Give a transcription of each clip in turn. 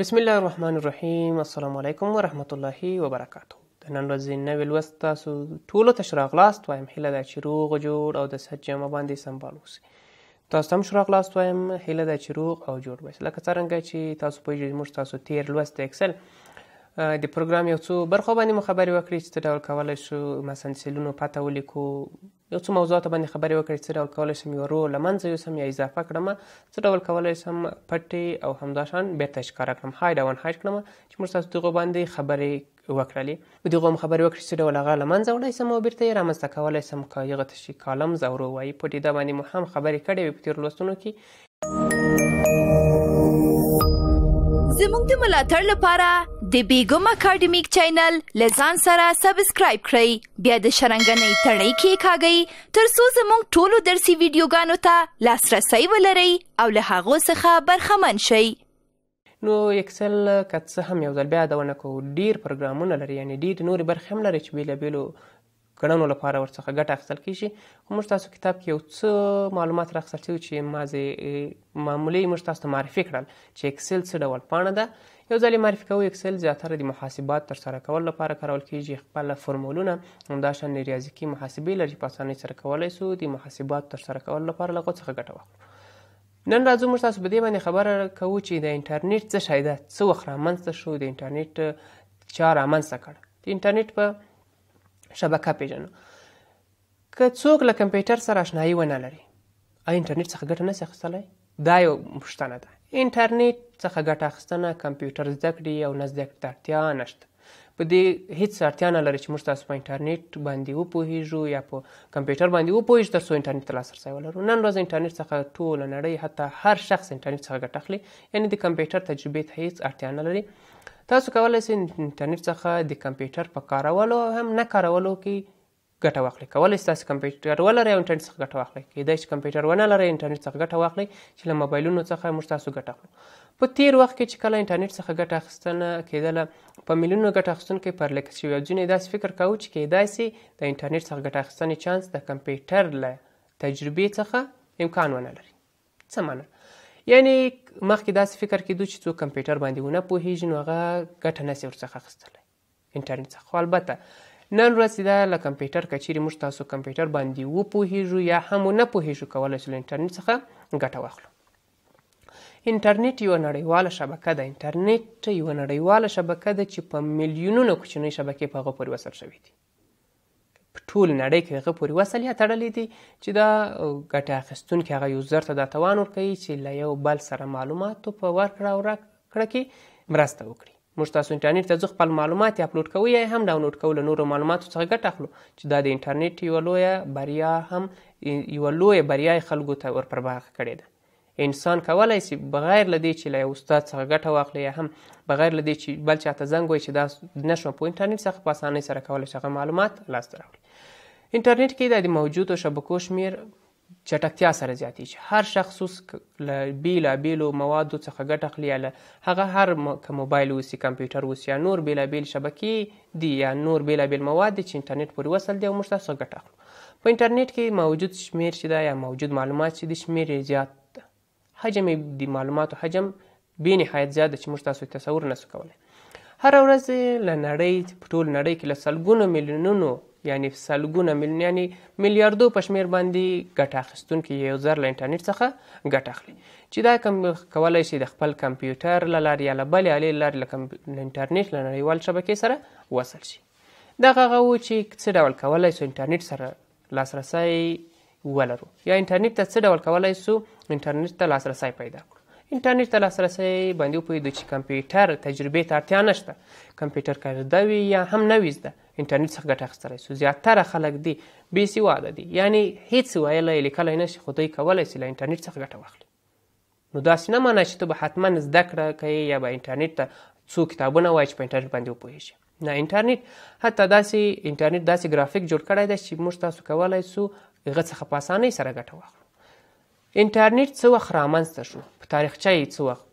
بسم الله الرحمن الرحیم السلام علیکم ورحمت الله وبرکاته د نن ورځې نوې لوست تاسو ټولو ته شراغلاست وایم هیله ده چې روغ جوړ او د صحت جامه باندې سنبال اوسئ تاسو هم شراغلاست وایم هیله ده چې روغ او جوړ اوسئ لکه څرنګه چې تاسو پوهیږئ موږ تاسو تیر لوست د اکسل د پروګرام یو څو برخو باندې مو خبرې وکړې چې څه ډول کولی شو مثلا سیلونو پته ولیکو یو څو موضوعاتو باندې خبرې وکړې څه ډول کولی شم یو رو له منځه یوسم یا اضافه کړم څه ډول کولی شم پټې او همداشان بېرته ښکاره کړم هایډ او انهایډ کړم چې موږ تاسو دغو باندې خبرې وکړلې په دغه خبرې وکړې چې ډول هغه لمنځه وړی سم او بیرته یې رامنځته کولی سم که یغه تشي کالمز او روایي پټې دا باندې مو هم خبرې کړې وي په تېرو لوستونو کې زموږ د ملاتړ لپاره د بیګم اکیډمیک چینل لزان سره سبسکرایب کړئ بیا د شرنګنې تړۍ کې کاږئ ترڅو زموږ ټولو درسي ویډیوګانو ته لاسرسي ولرئ او له هغه څخه برخمن شئ نو اکسل که څه هم یو ځل بیا یادونه کوو ډیر پروګرامونه لري یعنی ډیر نورې برخې هم لري چې بیلابیلو کړنو لپاره ورڅخه ګټه اخیستل کیږي خو موږ تاسو کتاب کې یو څه معلومات راخیستل شوي چې مازې معمولی موږ تاسو ته معرفي کړل چې اکسل څه ډول پاڼه ده یو ځل معرفي کوو اکسل زیاتره د محاسبات ترسره کول لپاره کارول کیږي خپل فرمولونه همداشان ریاضیکي محاسبې لري په اسانۍ سره کولی سو د محاسبات ترسره کول لپاره له څخه ګټه واخلو نن راځو موږ تاسو په دې باندې خبره کوو چې د انټرنیټ څه شی ده څه وخت رامنځته شو د انټرنیټ چا رامنځته کړ د انټرنیټ په شبکه پیژنو که څوک له کمپیوټر سره آشنایی ونه لري آیا انټرنیټ څخه ګټه نسی اخیستلی دا یو پوښتنه ده انټرنیټ څخه ګټه اخیستنه کمپیوټر زده کړي او نه زده کړې ته اړتیا نشته په دې هیڅ اړتیا نه لري چې موږ تاسو په انټرنیټ باندې وپوهیږو یا په کمپیوټر باندې وپوهیږو تر څو انټرنیټ ته لاسرسی ولرو نن ورځ انټرنیټ څخه ټوله نړۍ حتی هر شخص انټرنیټ څخه ګټه اخلي یعنې د کمپیوټر تجربې ته هیڅ اړتیا نه لري تاسو کولای سئ انټرنیټ څخه د کمپیوټر په کارولو هم نه کارولو کې ګټه واخلئ کولای سئ تاسو کمپیوټر ولرئ او انټرنیټ څخه ګټه واخلئ کېدای شي کمپیوټر ونه لرئ انټرنیټ څخه ګټه واخلئ چې له موبایلونو څخه موږ تاسو ګټه اخلو په تیر وخت کې چې کله انټرنیټ څخه ګټه اخیستنه کېدله په میلیونو ګټه اخیستونکي برلیکس شوي او ځینې داسې فکر کوو چې کېدای سي د انټرنیټ څخه ګټه اخیستنې چانس د کمپیوټر له تجربې څخه امکان ونه لري څه معنی یعنی مخکې داسې فکر کېدو چې څوک کمپیوټر باندې ونه پوهېږي نو هغه ګټه نسي ورڅخه اخیستلی انټرنیټ څخه خو البته نن ورځ دا له کمپیوټر که چیرې موږ تاسو کمپیوټر باندې وپوهېږو یا هم ونه پوهېږو کولی شو له انټرنیټ څخه ګټه واخلو انټرنیټ یو نړیواله شبکه ده انټرنیټ یو نړیواله شبکه ده چې په میلیونونو کوچنۍ شبکې په هغه پورې وصل شوي دي په ټول نړۍ کې هغه پورې وصل یا تړلی دی چې دا ګټه اخیستونکي هغه یوزر ته دا توان ورکوي چې له یو بل سره معلوماتو په ورکړه او راکړه کې مرسته وکړي موږ تاسو انټرنیټ ته ځو خپل معلومات یې اپلوډ کوو یا هم ډاونلوډ کوو له نورو معلوماتو څخه ګټه اخلو چې دا د انټرنیټ یوه لویه بریا هم یوه لویه بریا خلکو ته ورپرباخه کړې ده انسان کولای سي بغیر لدې چې له یو استاد څخه ګټه واخلي یا هم بغیر لدې چې بل چاته زنګ وایي چې دا نشم په انټرنیټ څخه په اسانۍ سره کولی شي معلومات لاسته راوړي انټرنیټ کې د موجودو شبکو شمیر چټکتیا سره زیاتیږي هر شخص اوس له بېلابېلو موادو څخه ګټه اخلي یا هغه هر که موبایل اوسي کمپیوټر اوسي یا نور بېلابېل شبکې دي یا نور بېلابېل مواد دي چې انټرنیټ پورې وصل دي او موږ تاسو ګټه اخلو په انټرنیټ کې موجود شمیر چې دا یا موجود معلومات چې دي شمیر یې زیات حجم د معلوماتو حجم بې نهایت زیات ده چې موږ تاسو تصور نسو کولی هره ورځ له نړۍ په ټول نړۍ کې له سلګونو میلیونونو یعنی سلګونه میلیون یعنی میلیاردو پښمیر باندې ګټه اخیستونکي یو زر له انټرنیټ څخه ګټه اخلي چې دا کوم کولای شي د خپل کمپیوټر له لارې یا له بلې الې لارې له انټرنیټ له نړیوال شبکې سره وصل شي دغه هغه و چې څه ډول کولی سو انټرنیټ سره لاسرسی ولرو یا انټرنیټ ته څه ډول کولای سو انټرنیټ ته لاسرسی پیدا کړو انټرنیټ ته لاسرسی باندې پوهېدو چې کمپیوټر تجربې ته اړتیا نشته کمپیوټر کارده وي یا هم نه وي زده انټرنیټ څخه ګټه اخیستلی سو زیاتره خلک دي بې سواده دي یعنی هېڅ ویلی لیکلی نه شي خو دوی کولی سي له انټرنیټ څخه ګټه واخلي نو داسې نه معنی چې ته به حتما زده کړه کوې یا به انټرنیټ ته څو کتابونه وایي چې په انټرنیټ باندې وپوهېږي نه انټرنیټ حتی داسې انټرنیټ داسې ګرافیک جوړ کړی دی چې موږ تاسو کولی سو هغه څخه په اسانۍ سره ګټه واخلو انټرنیټ څه وخت رامنځته شو په تاریخچه یې څه وخت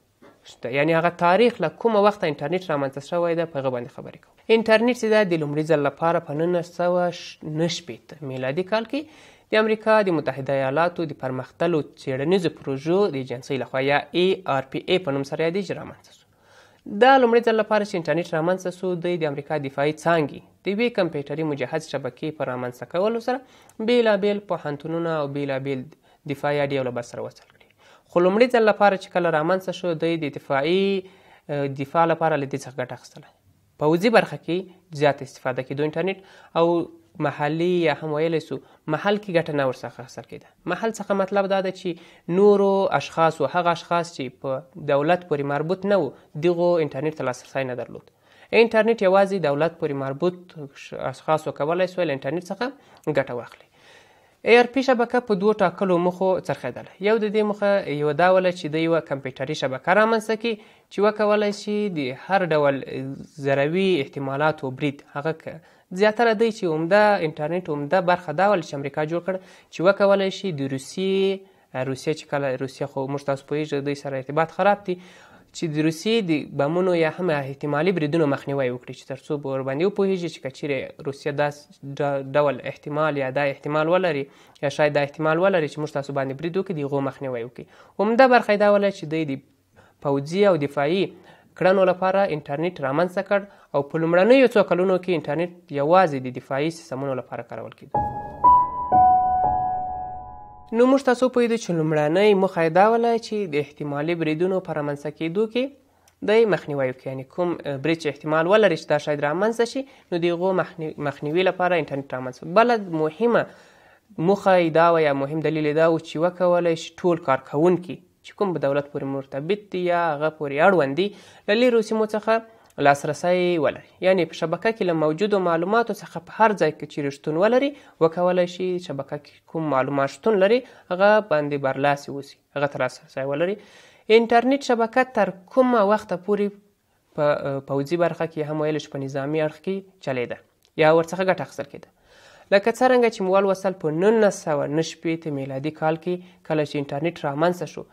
شته یعنی هغه تاریخ له کومه وخته انټرنیټ رامنځته شوی دی په هغه باندې خبرې کوو انټرنیټ چې دا د لومړي ځل لپاره په نولس سوه نه شپېته میلادي کال کې د امریکا د متحده ایالاتو د پرمختللو څېړنیزو پروژو د ایجنسۍ لخوا یا ای آر پی ای په نوم سره یادېږي رامنځته شو دا لومړي ځل لپاره چې انټرنیټ رامنځته سو دی د امریکا دفاعي څانګې د یوې کمپیوټري مجهز شبکې په رامنځته کولو سره بیلابیل پوهنتونونه او بیلابیل دفاعي اډې او له بر سره وصل کړي خو لومړي ځل لپاره چې کله رامنځته شو دی د دفاعي دفاع لپاره له دې څخه ګټه اخیستله پوځي برخه کې زیاته استفاده کېدو انټرنیټ او محلي یا هم ویلی سو محل کې ګټه نه ورڅخه اخیستل کېده محل څخه مطلب دا ده چې نورو اشخاصو هغه اشخاص چې په دولت پورې مربوط نه وو دغو انټرنیټ ته لاسرسی نه درلود انټرنیټ یوازې دولت پورې مربوط اشخاصو کولی سول انټرنیټ څخه ګټه واخلي ایر پی شبکه په دوه ټاکلو مخو څرخېدله یو د دې مخه یو دا وله چې د یوه کمپیوټري شبکه رامنځته کړي چې وکولی شي د هر ډول ضروي احتمالاتو برید هغه زیاتره دی چې عمده انټرنیټ عمده برخه دا ول چې امریکا جوړ کړ چې وکولای شي د روسیې روسیه چې کله روسیه خو موږ تاسو پوهېږئ دوی سره ارتباط خراب دی چې د روسیې د بمونو یا هم احتمالي بریدونو مخنیوی وکړي چې تر څو به ورباندې وپوهېږي چې که چیرې روسیه داس ډول احتمال یا دا احتمال ولري یا شاید دا احتمال ولري چې موږ تاسو باندې برید وکړي د هغو مخنیوی وکړي عمده برخه یې دا ولی چې دوی د پوځي او دفاعي کړنو لپاره انټرنیټ رامنځته کړ او په لومړنیو څو کلونو کې انټرنیټ یوازې د دفاعي سیستمونو لپاره کارول کېده نو موږ تاسو پوهېږو چې لومړنۍ موخه یې دا وله چې د احتمالي بریدونو په رامنځته کېدو کې د مخنیوي وکړي یعنې کوم بریچ احتمال ولري چې دا شاید رامنځته شي نو د هغو مخنیوي لپاره انټرنیټ رامنځته بله مهمه موخه یې دا وه یا مهم دلیل یې دا و چې وکولی شي ټول کارکوونکي چې کوم به دولت پورې مرتبط دي یا هغه پورې اړوند دي له لرو سیمو څخه لاسرسی ولري یعنی په شبکه کې له موجودو معلوماتو څخه په هر ځای کې چې شتون ولري وکولی شي شبکه کې کوم معلومات شتون لري هغه باندې برلاسي اوسي هغه ته لاسرسی ولري انټرنیټ شبکه تر کومه وخته پورې په پوځي برخه کې هم ویل شو په نظامی اړخ کې چلیده یا ورڅخه ګټه اخیستل کېده لکه څرنګه چې موال وصل په 1990 میلادي کال کې کله چې انټرنیټ رامنځته شو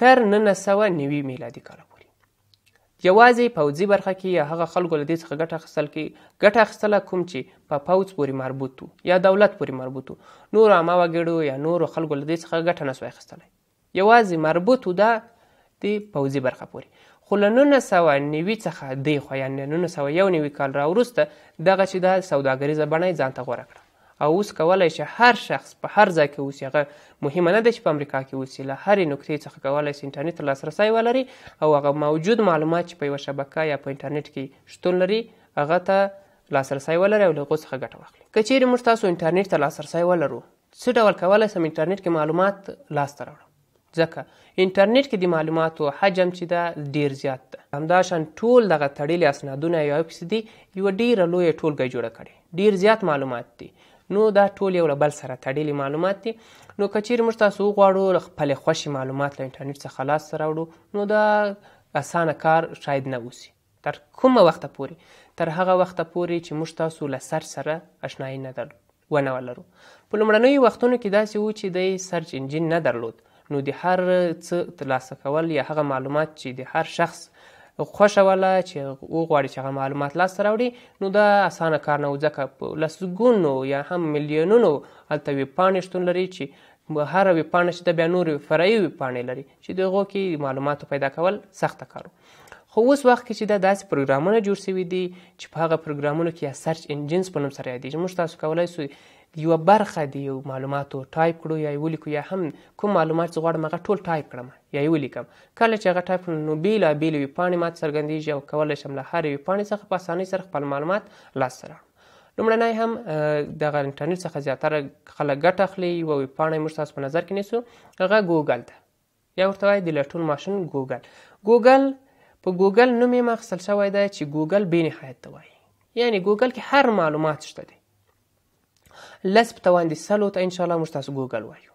تر نولس سوه نوي میلادي کاله پورې یوازې پوځي برخه کې یا هغه خلکو له دې څخه ګټه اخیستل کې ګټه اخیستله کوم چې په پوځ پورې مربوط وو یا دولت پورې مربوط وو نورو عامه وګړو یا نورو خلکو له دې څخه ګټه نه سوه اخیستلی یوازې مربوط وو دا د پوځي برخه پورې خو له نولس سوه نوي څخه دېخوا یعنې نولس سوه یو نوي کال راوروسته دغه چې دا سوداګریزه بڼه یې ځان ته غوره کړه او اوس کولای شي هر شخص په هر ځای کې اوسي هغه مهمه نه ده چې په امریکا کې اوسي له هرې نقطې څخه کولای شي انټرنیټ ته لاسرسی ولري او هغه موجود معلومات چې په یوه شبکه یا په انټرنیټ کې شتون لري هغه ته لاسرسی ولري او له هغو څخه ګټه واخلي که چیرې موږ تاسو انټرنیټ ته لاسرسی ولرو څه ډول کولی سم انټرنیټ کې معلومات لاسته راوړم ځکه انټرنیټ کې د معلوماتو حجم چې ده ډیر زیات ده همداشان ټول دغه تړلي اسنادونه یا اپس دي یوه ډیره لویه ټولګه جوړه کړې ډیر زیات معلومات دي نو دا ټول یو له بل سره تړلي معلومات دي نو که چیرې موږ تاسو وغواړو له خپلې خوښې معلومات له انټرنیټ څخه لاسته راوړو نو دا اسانه کار شاید نه اوسي تر کومه وخته پورې تر هغه وخته پورې چې موږ تاسو له سر سره اشنایي نه درلو ونه ولرو په لومړنیو وختونو کې داسې و چې دی سرچ انجین نه درلود نو د هر څه ترلاسه کول یا هغه معلومات چې د هر شخص خوښه وله چې وغواړي چې هغه معلومات لاسته راوړي نو دا اسانه کار نه و ځکه په لسګونو یا هم میلیونونو هلته ویب پاڼې شتون لري چې هر وی پاڼه چې د بیا نورې فرعي وی پاڼې لري چې د هغو کې معلوماتو پیدا کول سخته کار خو اوس وخت کې چې دا داسې پروګرامونه جوړ شوي دي چې په هغه پروګرامونو کې یا سرچ انجنز په نوم سره یادېږي موږ تاسو کولی سو یوه برخه د یو معلوماتو ټایپ کړو یا یې ولیکو یا هم کوم معلومات چې غواړم هغه ټول ټایپ کړم یا یې ولیکم کله چې هغه ټایپ کړم نو بېلابېلې ویب پاڼې ماته څرګندېږي او کولی شم له هرې ویب پاڼې څخه په اسانۍ سره خپل معلومات لاسته راوړم لومړنی هم دغه انټرنیټ څخه زیاتره خلک ګټه اخلي یوه ویب پاڼه یې موږ تاسو په نظر کې نیسو هغه ګوګل ده یا ورته وایي د لټون ماشین ګوګل ګوګل په ګوګل نوم یې ما اخیستل شوی دی چې ګوګل بې نهایت ته وایي یعنې ګوګل کې هر معلومات شته دی لس په توان دي سلو ته انشاءالله موږ تاسو ګوګل وایو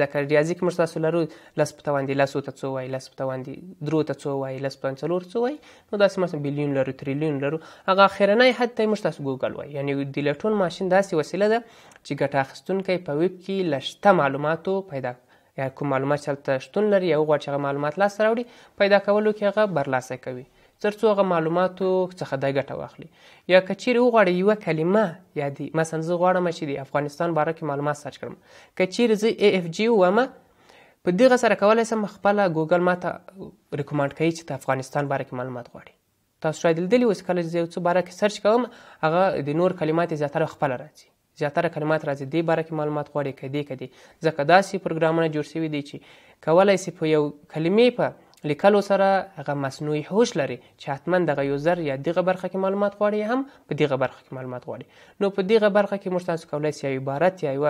ځکه ریاضي کې موږ تاسو لرو لس په توان دي لسو ته څو وایي لس په توان دي درو ته څو وایي لس په توان څلور څو وایي نو داسې مثلا بیلیون لرو تریلیون لرو هغه اخرنی حد ته یې موږ تاسو ګوګل وایو یعنی د لټون ماشین داسې وسیله ده چې ګټه اخیستونکی په ویب کې لشته معلوماتو پیدا یا کوم معلومات چې هلته شتون لري یا وغواړي چې هغه معلومات لاسته راوړي پیدا کولو کې هغه برلاسه کوي تر څو هغه معلوماتو څخه دا ګټه واخلي یا که چیرې وغواړې یوه کلمه یا د مثلا زه غواړم چې د افغانستان باره کې معلومات سرچ کړم که چیرې زه ای اف جي ووایمه په دغه سره کولی سم خپله ګوګل ما ته ریکومنډ کوي چې د افغانستان باره کې معلومات غواړي تاسو شاید لیدلي اوس کله چې زه یو څه باره کې سرچ کوم هغه د نور کلمات یې زیاتره خپله راځي زیاتره کلمات راځي دې باره کې معلومات غواړي کدی کدی ځکه داسې پروګرامونه جوړ شوي دي چې کولی سي په یو کلمې په لیکلو سره هغه مصنوعي هوش لري چې حتما دغه یوزر یا دغه برخه کې معلومات غواړي هم په دغه برخه کې معلومات غواړي نو په دغه برخه کې موږ تاسو کولای سي یو عبارت یا یو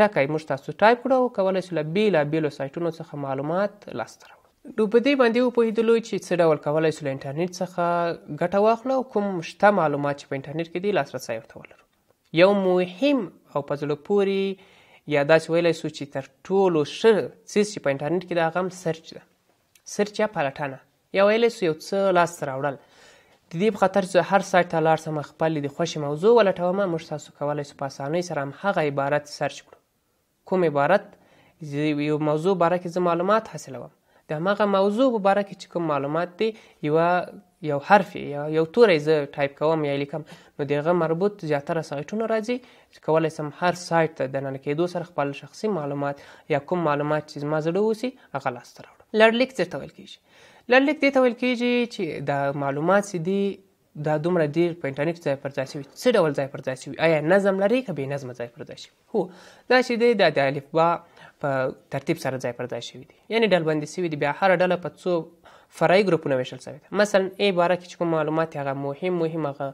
ټکی موږ تاسو ټایپ کړو او کولای سو له بېلابېلو سایټونو څخه معلومات لاسته راوړو نو په دې باندې وپوهېدلو چې څه ډول کولای سو له انټرنیټ څخه ګټه واخلو کوم شته معلومات چې په انټرنیټ کې دي لاسرسی ورته ولرو یو مهم او په زړه پورې یا داسې ویلی سو چې تر ټولو ښه څیز چې په انټرنیټ کې د هغه هم سرچ ده سرچ یا پلټنه یا ویلی سو یو څه لاسته راوړل د دې په خاطر زه هر سایت ته لاړ سم خپل د خوښې موضوع ولټوم موږ تاسو کولی سو په اسانۍ سره همهغه عبارت سرچ کړو کوم عبارت یو موضوع باره کې زه معلومات حاصلوم د همغه موضوع په باره کې چې کوم معلومات دی یوه یو حرف یا یو توری زه ټایپ کوم یا لیکم نو د هغه مربوط زیاتره سایټونه راځي چې کولی سم هر سایټ ته دننه کېدو سره خپل شخصي معلومات یا کوم معلومات چې زما زړه اوسي هغه لاسته راوړم لړلیک څه ته ویل کیږي لړلیک دې ته ویل کیږي چې د معلومات سي دي دا دومره ډیر په انټرنیټ ځای پر ځای شوي څه ډول ځای پر ځای شوي آیا نظم لري که بې نظمه ځای پر ځای شوي هو دا چې دی دا د الفبا په ترتیب سره ځای پر ځای شوي دي یعنې ډلبندي شوي دي بیا هره ډله په څو فرعي ګروپونه ویشل شوي ده مثلا ای باره کې چې کوم معلومات هغه مهم مهم هغه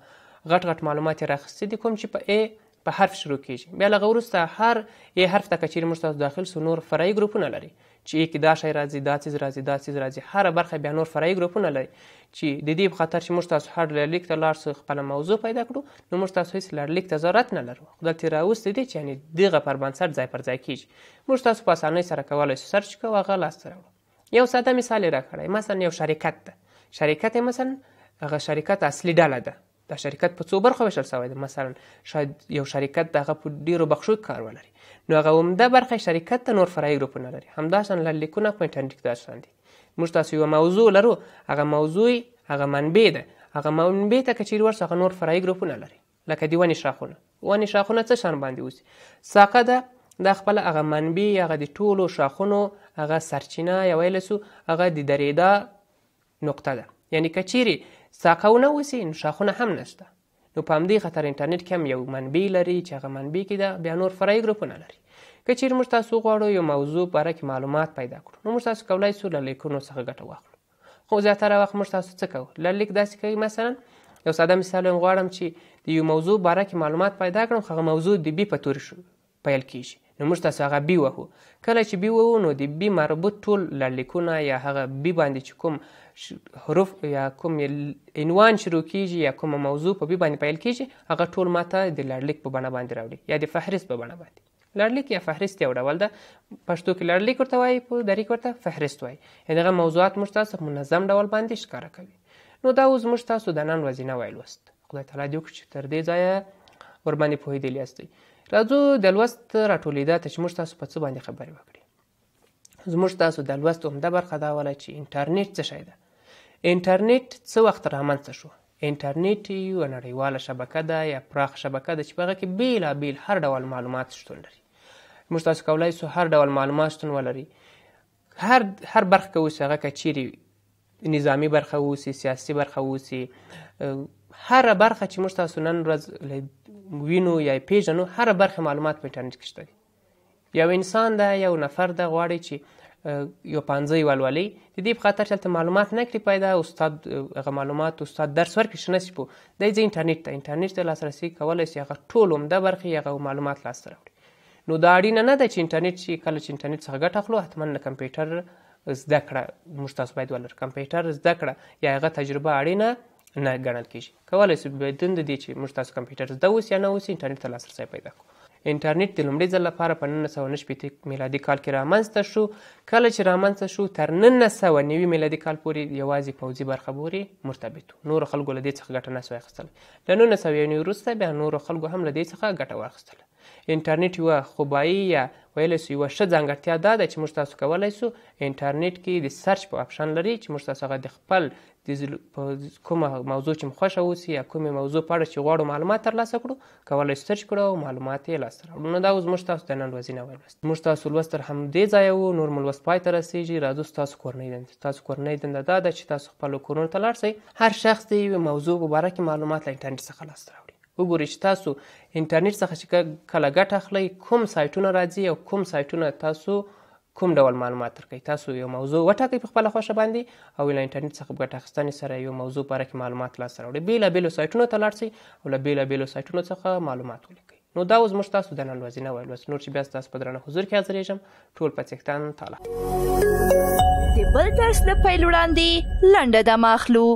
غټ غټ معلومات یې راخیستي دي کوم چې په ای په حرف شروع کیږي بیا لږ وروسته هر ای حرف ته که چیرې موږ تاسو داخل سو نور فرعي ګروپونه لري چې کې دا شی راځي دا چیز راځي دا چیز راځي هر برخه بیا نور فرعي ګروپونه لري چې د دې په خاطر چې موږ تاسو هر لړلیک ته لاړ سو خپل موضوع پیدا کړو نو موږ تاسو هیڅ لړلیک ته ضرورت نه لرو خدای تیر اوسته دي چې یعنی دغه پر بنسټ ځای پر ځای کیږي موږ تاسو په اسانۍ سره کولای شو سرچ کوو هغه لاسته راوړو یو ساده مثال راکړی مثلا یو شرکت ده شرکت مثلا هغه شرکت اصلي ډله ده دا شرکت په څو برخو ویشل شوی دی مثلا شاید یو شرکت د هغه په ډیرو بخشو کار ولري نو هغه عمده برخه شرکت ته نور فرعي ګروپونه لري همداشان لړلیکونه کوینټنډیک داشان دي موږ تاسو یوه موضوع لرو هغه موضوع هغه منبع ده هغه منبع ته که چیرې ورسو هغه نور فرعي ګروپونه لري لکه د ونې شاخونه ونې شاخونه څه شان باندې اوسي ساقه ده دا خپل هغه منبع هغه د ټولو شاخونو هغه سرچینه یا ویلی سو هغه د درېدا نقطه ده یعنی که چیرې ساقه و نه اوسي نو شاخونه هم نشته نو په همدې خطر انټرنیټ کې هم یو منبع لري چې هغه منبع کې ده بیا نور فرعي ګروپونه لري که چیرې موږ تاسو غواړو یو موضوع په اړه کې معلومات پیدا کړو نو موږ تاسو کولی شو له لیکونو څخه ګټه واخلو خو زیاتره وخت موږ تاسو څه کوو له لیک داسې کوي مثلا یو ساده مثال غواړم چې د یو موضوع باره کې معلومات پیدا کړم خو هغه موضوع د بي په تورې پیل کیږي نو موږ تاسو هغه بي وهو کله چې بي وهو نو د بي مربوط ټول لړلیکونه یا هغه بي باندې چې کوم حروف یا کوم عنوان شروع کیږي یا کومه موضوع په بي باندې پیل کیږي هغه ټول ماته د لړلیک په بڼه باندې راوړي یا د فهرست په بڼه باندې لړلیک یا فهرست یو ډول ده پښتو کې لړلیک ورته وایي په دري کې ورته فهرست وایي یعنې هغه موضوعات موږ تاسو منظم ډول باندې ښکاره کوي نو دا اوس موږ تاسو د نن ورځې نوی لوست خدای تعالی دې وکړي چې تر دې ځایه ورباندې پوهېدلي یاستئ راځو د لوست راټولیدا ته چې موږ تاسو په څه باندې خبرې وکړي زموږ تاسو د لوست عمده برخه دا وله چې انټرنیټ څه شی ده انټرنیټ څه وخت رامنځته شو انټرنیټ یو نړیواله شبکه ده یا پراخ شبکه ده چې په هغه کې بېلابېل هر ډول معلومات شتون لري موږ تاسو کولی سو هر ډول معلومات شتون ولري هر هر برخه کې اوسي هغه که چیرې نظامی برخه اوسي سیاسي برخه اوسي هر برخه چې موږ تاسو نن ورځ وینو یا پیژنو هر برخه معلومات په انټرنیټ کې شته یو انسان ده یو نفر ده غواړي چې یو پانځه ولولي د دې په خاطر چې معلومات نه کړي پیدا استاد هغه معلومات استاد درس ورکړي شنه سي په د دې انټرنیټ ته انټرنیټ ته لاسرسي کولای شي هغه ټول عمده برخه هغه معلومات لاسته راوړي نو دا اړینه نه ده چې انټرنیټ چې کله چې انټرنیټ څخه ګټه اخلو حتما د کمپیوټر زده کړه موږ تاسو باید ولر کمپیوټر زده کړه یا هغه تجربه اړینه نه ګڼل کیږي کولای شو بدون د دې چې موږ تاسو کمپیوټر زده اوس یا نه اوس انټرنیټ ته لاسرسی پیدا کړو انټرنیټ د لومړي ځل لپاره په 1990 میلادي کال کې رامنځته شو کله چې رامنځته شو تر 1990 میلادي کال پورې یوازې پوځي برخه پورې مرتبط نور خلکو له دې څخه ګټه نه سو اخیستل له 1990 وروسته بیا نور خلکو هم له دې څخه ګټه واخیستله انټرنیټ یو خوبایي یا ویل سو یو ښه ځانګړتیا دا ده چې موږ تاسو کولای سو انټرنیټ کې د سرچ په اپشن لري چې موږ تاسو هغه د خپل کومه موضوع چې خوښه اوسي یا کومه موضوع په اړه چې غواړو معلومات ترلاسه کړو کولای شو سرچ کړو او معلومات یې لاسته راوړو نو دا اوس موږ تاسو ته نن ورځینه ولوست موږ تاسو لوست تر همدې ځایه وو نور مو لوست پای ته رسېږي راځو ستاسو کورنۍ دنده ستاسو کورنۍ دنده دا ده چې تاسو خپلو کورونو ته لاړ شئ هر شخص د یوې موضوع په باره کې معلومات له انټرنټ څخه لاسته راوړي وګورئ چې تاسو انټرنټ څخه چې کله ګټه اخلئ کوم سایټونه راځي او کوم سایټونه تاسو کوم ډول معلومات درکوي تاسو یو موضوع وټاکئ په خپله خوښه باندې او له انټرنیټ څخه ګټه اخیستنې سره یو موضوع په اړه کې معلومات لاسته راوړئ بېلابېلو سایټونو ته لاړ شئ او له بېلابېلو سایټونو څخه معلومات ولیکئ نو دا اوس موږ تاسو د نن ورځې ویل اوس نور چې بیا ستاسو په درنه حضور کې حاضرېږم ټول په څښتن تعالی د بل درس د پیل وړاندې لنډه دمه اخلو